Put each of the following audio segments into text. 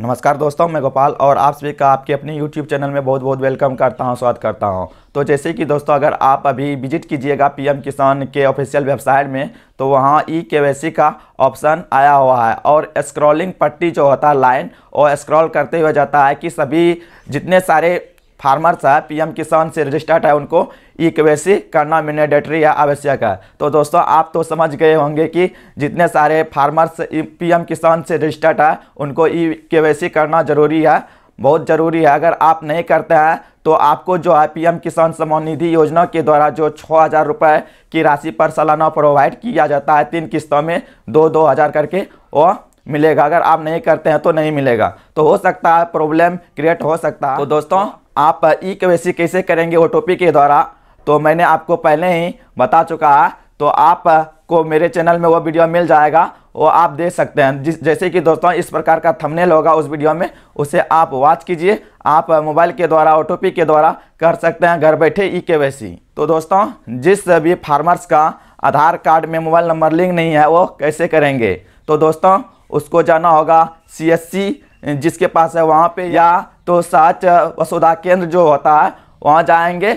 नमस्कार दोस्तों मैं गोपाल और आप सभी का आपके अपने YouTube चैनल में बहुत बहुत वेलकम करता हूं स्वागत करता हूं तो जैसे कि दोस्तों अगर आप अभी विजिट कीजिएगा पीएम किसान के ऑफिशियल वेबसाइट में तो वहां ई e के का ऑप्शन आया हुआ है और स्क्रॉलिंग पट्टी जो होता है लाइन और स्क्रॉल करते हुए जाता है कि सभी जितने सारे फार्मर्स है पीएम किसान से रजिस्टर्ड है उनको ई के वाई सी करना मैंडेटरी या आवश्यक है तो दोस्तों आप तो समझ गए होंगे कि जितने सारे फार्मर्स पीएम किसान से रजिस्टर्ड है उनको ई के वाई सी करना जरूरी है बहुत ज़रूरी है अगर आप नहीं करते हैं तो आपको जो है एम किसान सम्मान निधि योजना के द्वारा जो छः हज़ार रुपये की राशि पर सालाना प्रोवाइड किया जाता है तीन किस्तों में दो दो हज़ार करके वो मिलेगा अगर आप नहीं करते हैं तो नहीं मिलेगा तो हो सकता है प्रॉब्लम क्रिएट हो सकता है तो दोस्तों आप ई e के कैसे करेंगे ओ के द्वारा तो मैंने आपको पहले ही बता चुका है तो आप को मेरे चैनल में वो वीडियो मिल जाएगा वो आप देख सकते हैं जिस जैसे कि दोस्तों इस प्रकार का थंबनेल होगा उस वीडियो में उसे आप वॉच कीजिए आप मोबाइल के द्वारा ओ के द्वारा कर सकते हैं घर बैठे ई e के तो दोस्तों जिस भी फार्मर्स का आधार कार्ड में मोबाइल नंबर लिंक नहीं है वो कैसे करेंगे तो दोस्तों उसको जाना होगा सी जिसके पास है वहाँ पे या तो सात वसुधा केंद्र जो होता है वहाँ जाएंगे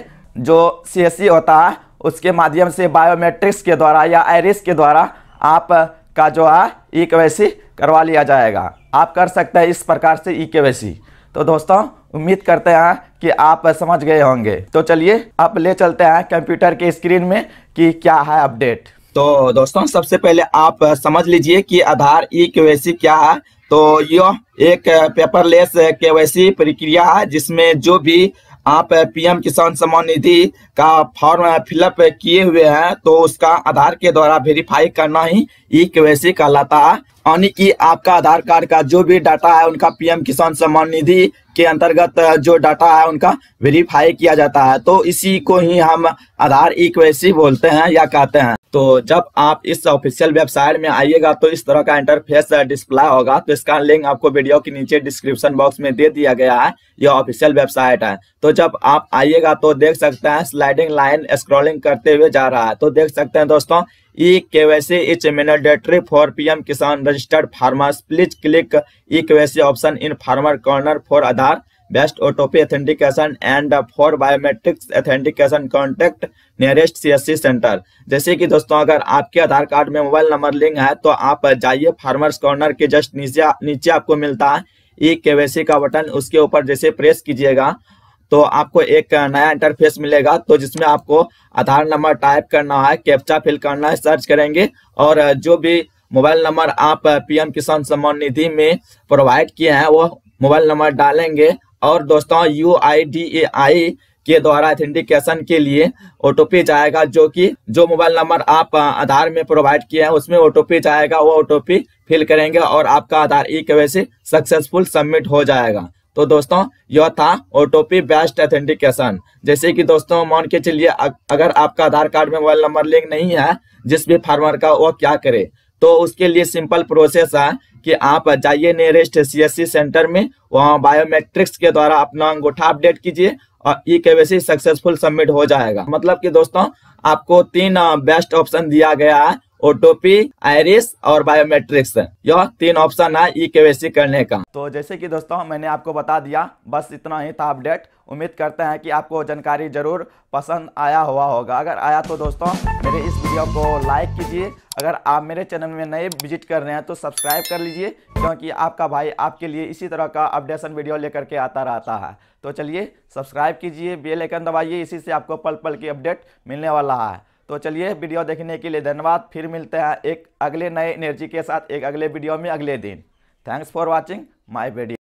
जो सी e होता है उसके माध्यम से बायोमेट्रिक्स के द्वारा या आयरिस के द्वारा आप का जो है ई e के करवा लिया जाएगा आप कर सकते हैं इस प्रकार से ई e के तो दोस्तों उम्मीद करते हैं कि आप समझ गए होंगे तो चलिए आप ले चलते हैं कंप्यूटर के स्क्रीन में कि क्या है अपडेट तो दोस्तों सबसे पहले आप समझ लीजिए कि आधार ई के क्या है तो यह एक पेपरलेस वैसी प्रक्रिया है जिसमें जो भी आप पीएम किसान सम्मान निधि का फॉर्म फिलअप किए हुए हैं तो उसका आधार के द्वारा वेरीफाई करना ही ई e केवाईसी कहलाता है यानी कि आपका आधार कार्ड का जो भी डाटा है उनका पीएम किसान सम्मान निधि के अंतर्गत जो डाटा है उनका वेरीफाई किया जाता है तो इसी को ही हम आधार ई e केवाईसी बोलते हैं या कहते हैं तो जब आप इस ऑफिशियल वेबसाइट में आइएगा तो इस तरह का इंटरफेस डिस्प्ले uh, होगा तो इसका लिंक आपको वीडियो के नीचे डिस्क्रिप्शन बॉक्स में दे दिया गया है यह ऑफिशियल वेबसाइट है तो जब आप आइएगा तो देख सकते हैं स्लाइडिंग लाइन स्क्रॉलिंग करते हुए जा रहा है तो देख सकते हैं दोस्तों e KYC is mandatory for PM Kisan registered farmer please click e K option in farmer corner for Aadhaar based OTP authentication and for biometrics authentication contact nearest C centre जैसे कि दोस्तों अगर आपके आधार कार्ड में मोबाइल नंबर लिंक है तो आप जाइए फार्मर्स कॉर्नर के जस्ट नीचे नीचे आपको मिलता है ई के का बटन उसके ऊपर जैसे प्रेस कीजिएगा तो आपको एक नया इंटरफेस मिलेगा तो जिसमें आपको आधार नंबर टाइप करना है कैप्चा फिल करना है सर्च करेंगे और जो भी मोबाइल नंबर आप पीएम किसान सम्मान निधि में प्रोवाइड किए हैं वो मोबाइल नंबर डालेंगे और दोस्तों यू आई डी ए आई के द्वारा ऑथेंटिकेशन के लिए ओटोपी जाएगा जो कि जो मोबाइल नंबर आप आधार में प्रोवाइड किए हैं उसमें ओटोपी जाएगा वो ओटोपी फिल करेंगे और आपका आधार ई के वैसे सक्सेसफुल सबमिट हो जाएगा तो दोस्तों यह था ओटोपी बेस्ट ऑथेंटिकेशन जैसे कि दोस्तों मान के चलिए अगर आपका आधार कार्ड में मोबाइल नंबर लिंक नहीं है जिस भी फार्मर का वो क्या करे तो उसके लिए सिंपल प्रोसेस है कि आप जाइए नियरेस्ट सी सेंटर में वहाँ बायोमेट्रिक्स के द्वारा अपना अंगूठा अपडेट कीजिए और ई के सक्सेसफुल सबमिट हो जाएगा मतलब कि दोस्तों आपको तीन बेस्ट ऑप्शन दिया गया है ओटोपी आयरिस और बायोमेट्रिक्स यह तीन ऑप्शन है ई e के करने का तो जैसे कि दोस्तों मैंने आपको बता दिया बस इतना ही था अपडेट उम्मीद करते हैं कि आपको जानकारी जरूर पसंद आया हुआ होगा अगर आया तो दोस्तों मेरे इस वीडियो को लाइक कीजिए अगर आप मेरे चैनल में नए विजिट कर रहे हैं तो सब्सक्राइब कर लीजिए क्योंकि आपका भाई आपके लिए इसी तरह का अपडेशन वीडियो लेकर के आता रहता है तो चलिए सब्सक्राइब कीजिए बेलैकन दबाइए इसी से आपको पल पल की अपडेट मिलने वाला है तो चलिए वीडियो देखने के लिए धन्यवाद फिर मिलते हैं एक अगले नए एनर्जी के साथ एक अगले वीडियो में अगले दिन thanks for watching my video